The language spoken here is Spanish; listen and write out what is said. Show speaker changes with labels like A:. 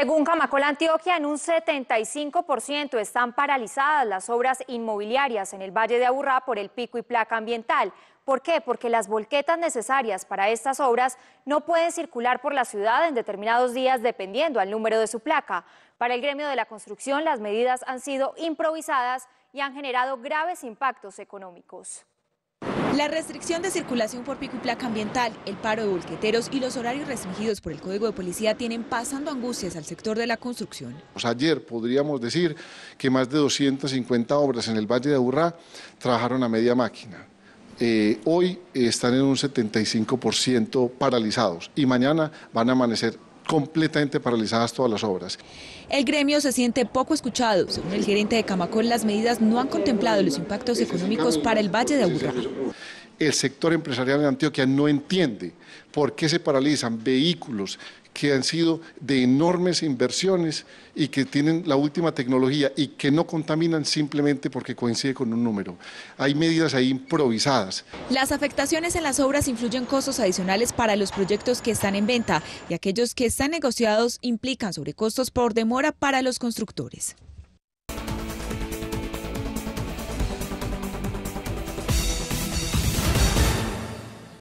A: Según Camacol Antioquia, en un 75% están paralizadas las obras inmobiliarias en el Valle de Aburrá por el pico y placa ambiental. ¿Por qué? Porque las volquetas necesarias para estas obras no pueden circular por la ciudad en determinados días dependiendo al número de su placa. Para el gremio de la construcción, las medidas han sido improvisadas y han generado graves impactos económicos. La
B: restricción de circulación por pico y placa ambiental, el paro de volqueteros y los horarios restringidos por el Código de Policía tienen pasando angustias al sector de la construcción.
C: Pues ayer podríamos decir que más de 250 obras en el Valle de Aburrá trabajaron a media máquina. Eh, hoy están en un 75% paralizados y mañana van a amanecer completamente paralizadas todas las obras.
B: El gremio se siente poco escuchado. Según el gerente de Camacol, las medidas no han contemplado los impactos económicos para el Valle de Aburrá.
C: El sector empresarial de Antioquia no entiende por qué se paralizan vehículos que han sido de enormes inversiones y que tienen la última tecnología y que no contaminan simplemente porque coincide con un número. Hay medidas ahí improvisadas.
B: Las afectaciones en las obras influyen costos adicionales para los proyectos que están en venta y aquellos que están negociados implican sobrecostos por demora para los constructores.